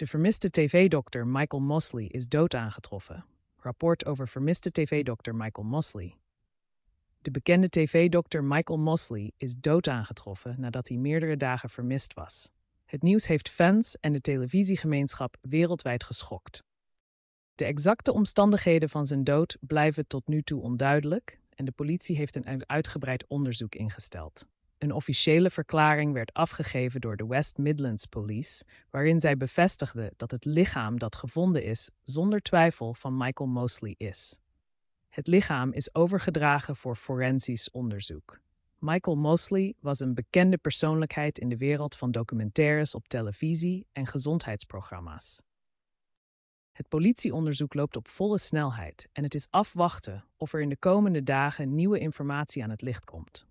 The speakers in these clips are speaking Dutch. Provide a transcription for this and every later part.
De vermiste tv-dokter Michael Mosley is dood aangetroffen. Rapport over vermiste tv-dokter Michael Mosley. De bekende tv-dokter Michael Mosley is dood aangetroffen nadat hij meerdere dagen vermist was. Het nieuws heeft fans en de televisiegemeenschap wereldwijd geschokt. De exacte omstandigheden van zijn dood blijven tot nu toe onduidelijk en de politie heeft een uitgebreid onderzoek ingesteld. Een officiële verklaring werd afgegeven door de West Midlands Police, waarin zij bevestigde dat het lichaam dat gevonden is zonder twijfel van Michael Mosley is. Het lichaam is overgedragen voor forensisch onderzoek. Michael Mosley was een bekende persoonlijkheid in de wereld van documentaires op televisie en gezondheidsprogramma's. Het politieonderzoek loopt op volle snelheid en het is afwachten of er in de komende dagen nieuwe informatie aan het licht komt.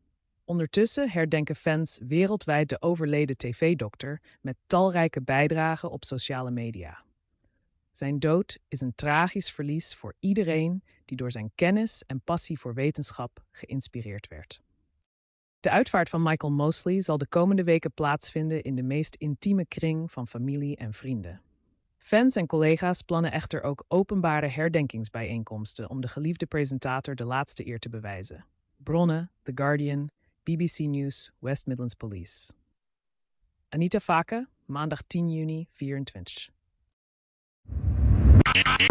Ondertussen herdenken fans wereldwijd de overleden tv-dokter met talrijke bijdragen op sociale media. Zijn dood is een tragisch verlies voor iedereen die door zijn kennis en passie voor wetenschap geïnspireerd werd. De uitvaart van Michael Mosley zal de komende weken plaatsvinden in de meest intieme kring van familie en vrienden. Fans en collega's plannen echter ook openbare herdenkingsbijeenkomsten om de geliefde presentator de laatste eer te bewijzen. Bronnen, The Guardian BBC News, West Midlands Police. Anita Faka, maandag 10 juni 24.